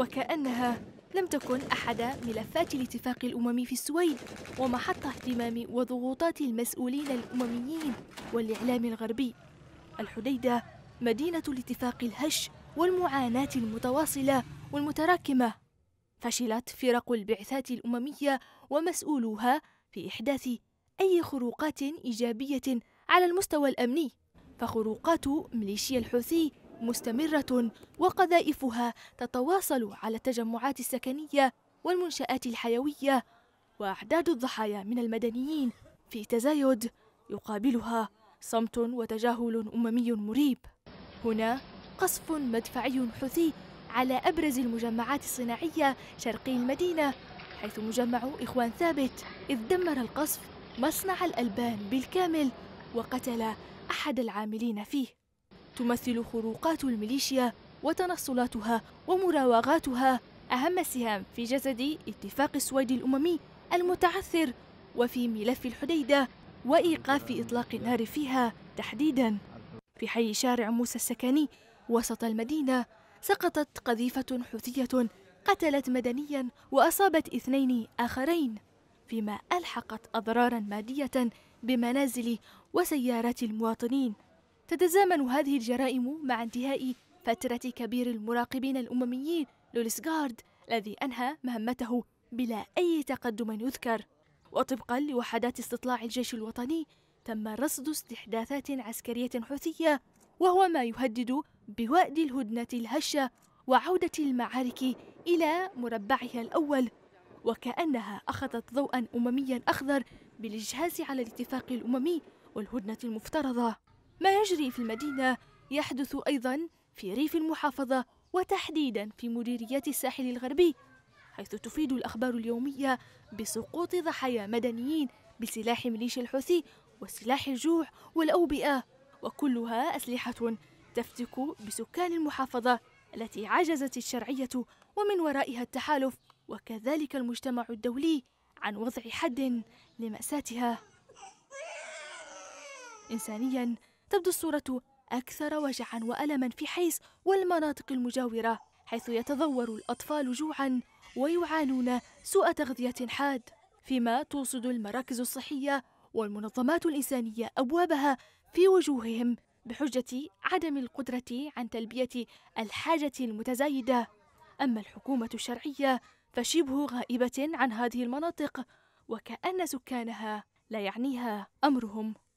وكأنها لم تكن أحد ملفات الاتفاق الأممي في السويد ومحط اهتمام وضغوطات المسؤولين الأمميين والإعلام الغربي الحديدة مدينة الاتفاق الهش والمعاناة المتواصلة والمتراكمة فشلت فرق البعثات الأممية ومسؤولوها في إحداث أي خروقات إيجابية على المستوى الأمني فخروقات ميليشيا الحوثي مستمرة وقذائفها تتواصل على التجمعات السكنية والمنشآت الحيوية وأعداد الضحايا من المدنيين في تزايد يقابلها صمت وتجاهل أممي مريب هنا قصف مدفعي حثي على أبرز المجمعات الصناعية شرقي المدينة حيث مجمع إخوان ثابت إذ دمر القصف مصنع الألبان بالكامل وقتل أحد العاملين فيه تمثل خروقات الميليشيا وتنصلاتها ومراوغاتها أهم السهام في جسد اتفاق السويد الأممي المتعثر وفي ملف الحديدة وإيقاف إطلاق النار فيها تحديدا في حي شارع موسى السكني وسط المدينة سقطت قذيفة حوثية قتلت مدنيا وأصابت اثنين آخرين فيما ألحقت أضرارا مادية بمنازل وسيارات المواطنين تتزامن هذه الجرائم مع انتهاء فترة كبير المراقبين الأمميين جارد الذي أنهى مهمته بلا أي تقدم يذكر وطبقا لوحدات استطلاع الجيش الوطني تم رصد استحداثات عسكرية حوثية وهو ما يهدد بوأد الهدنة الهشة وعودة المعارك إلى مربعها الأول وكأنها أخذت ضوءا أمميا أخضر بالإجهاز على الاتفاق الأممي والهدنة المفترضة ما يجري في المدينة يحدث أيضا في ريف المحافظة وتحديدا في مديريات الساحل الغربي حيث تفيد الأخبار اليومية بسقوط ضحايا مدنيين بسلاح ميليشيا الحوثي وسلاح الجوع والأوبئة وكلها أسلحة تفتك بسكان المحافظة التي عجزت الشرعية ومن ورائها التحالف وكذلك المجتمع الدولي عن وضع حد لمأساتها إنسانياً تبدو الصورة أكثر وجعا وألما في حيس والمناطق المجاورة حيث يتضور الأطفال جوعا ويعانون سوء تغذية حاد فيما توصد المراكز الصحية والمنظمات الإنسانية أبوابها في وجوههم بحجة عدم القدرة عن تلبية الحاجة المتزايدة أما الحكومة الشرعية فشبه غائبة عن هذه المناطق وكأن سكانها لا يعنيها أمرهم